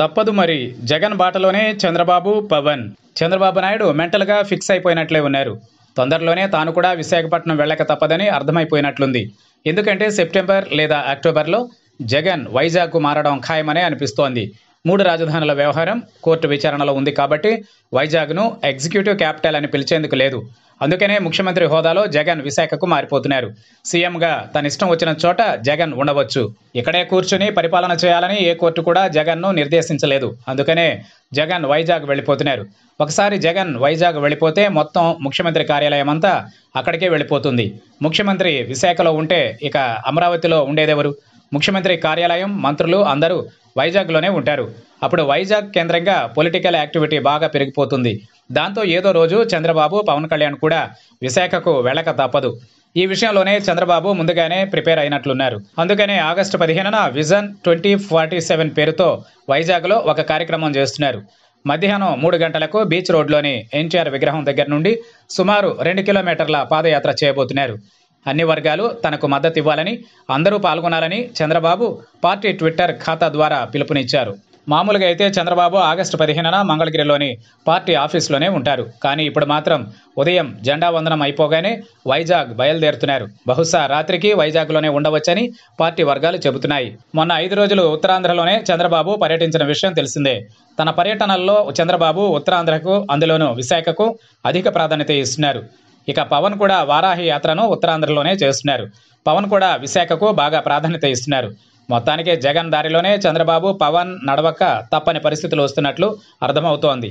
తప్పదు మరి జగన్ బాటలోనే చంద్రబాబు పవన్ చంద్రబాబు నాయుడు మెంటల్గా ఫిక్స్ అయిపోయినట్లే ఉన్నారు తొందరలోనే తాను కూడా విశాఖపట్నం వెళ్ళక తప్పదని అర్థమైపోయినట్లుంది ఎందుకంటే సెప్టెంబర్ లేదా అక్టోబర్లో జగన్ వైజాగ్కు మారడం ఖాయమనే అనిపిస్తోంది మూడు రాజధానుల వ్యవహారం కోర్టు విచారణలో ఉంది కాబట్టి వైజాగ్ను ఎగ్జిక్యూటివ్ క్యాపిటల్ అని పిలిచేందుకు లేదు అందుకనే ముఖ్యమంత్రి హోదాలో జగన్ విశాఖకు మారిపోతున్నారు సీఎంగా తన ఇష్టం వచ్చిన చోట జగన్ ఉండవచ్చు ఇక్కడే కూర్చుని పరిపాలన చేయాలని ఏ కోర్టు కూడా జగన్ను నిర్దేశించలేదు అందుకనే జగన్ వైజాగ్ వెళ్ళిపోతున్నారు ఒకసారి జగన్ వైజాగ్ వెళ్ళిపోతే మొత్తం ముఖ్యమంత్రి కార్యాలయం అంతా అక్కడికే వెళ్ళిపోతుంది ముఖ్యమంత్రి విశాఖలో ఉంటే ఇక అమరావతిలో ఉండేదెవరు ముఖ్యమంత్రి కార్యాలయం మంత్రులు అందరూ వైజాగ్లోనే ఉంటారు అప్పుడు వైజాగ్ కేంద్రంగా పొలిటికల్ యాక్టివిటీ బాగా పెరిగిపోతుంది దాంతో ఏదో రోజు చంద్రబాబు పవన్ కళ్యాణ్ కూడా విశాఖకు వెళ్ళక తప్పదు ఈ విషయంలోనే చంద్రబాబు ముందుగానే ప్రిపేర్ అయినట్లున్నారు అందుకనే ఆగస్టు పదిహేనున విజన్ ట్వంటీ ఫార్టీ సెవెన్ పేరుతో వైజాగ్లో ఒక కార్యక్రమం చేస్తున్నారు మధ్యాహ్నం మూడు గంటలకు బీచ్ రోడ్లోని ఎన్టీఆర్ విగ్రహం దగ్గర నుండి సుమారు రెండు కిలోమీటర్ల పాదయాత్ర చేయబోతున్నారు అన్ని వర్గాలు తనకు మద్దతు ఇవ్వాలని అందరూ పాల్గొనాలని చంద్రబాబు పార్టీ ట్విట్టర్ ఖాతా ద్వారా పిలుపునిచ్చారు మామూలుగా అయితే చంద్రబాబు ఆగస్టు పదిహేనున మంగళగిరిలోని పార్టీ ఆఫీసులోనే ఉంటారు కానీ ఇప్పుడు మాత్రం ఉదయం జెండా వందనం అయిపోగానే వైజాగ్ బయలుదేరుతున్నారు బహుశా రాత్రికి వైజాగ్లోనే ఉండవచ్చని పార్టీ వర్గాలు చెబుతున్నాయి మొన్న ఐదు రోజులు ఉత్తరాంధ్రలోనే చంద్రబాబు పర్యటించిన విషయం తెలిసిందే తన పర్యటనల్లో చంద్రబాబు ఉత్తరాంధ్రకు అందులోనూ విశాఖకు అధిక ప్రాధాన్యత ఇస్తున్నారు ఇక పవన్ కూడా వారాహి యాత్రను ఉత్తరాంధ్రలోనే చేస్తున్నారు పవన్ కూడా విశాఖకు బాగా ప్రాధాన్యత ఇస్తున్నారు మొత్తానికి జగన్ దారిలోనే చంద్రబాబు పవన్ నడవక తప్పని పరిస్థితులు వస్తున్నట్లు అర్థమవుతోంది